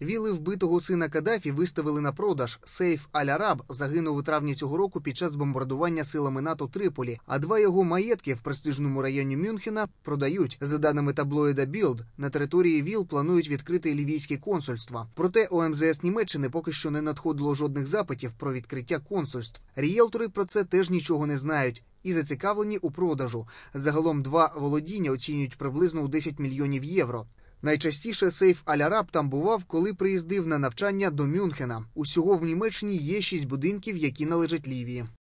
Віли вбитого сина Каддафі виставили на продаж. Сейф Аль-Араб загинув у травні цього року під час бомбардування силами НАТО Триполі. А два його маєтки в престижному районі Мюнхена продають. За даними таблоїда Білд, на території ВІЛ планують відкрити лівійські консульства. Проте ОМЗС Німеччини поки що не надходило жодних запитів про відкриття консульств. Рієлтори про це теж нічого не знають. І зацікавлені у продажу загалом два володіння оцінюють приблизно у 10 мільйонів євро. Найчастіше сейф Аляраб там бував, коли приїздив на навчання до Мюнхена. Усього в Німеччині є шість будинків, які належать Лівії.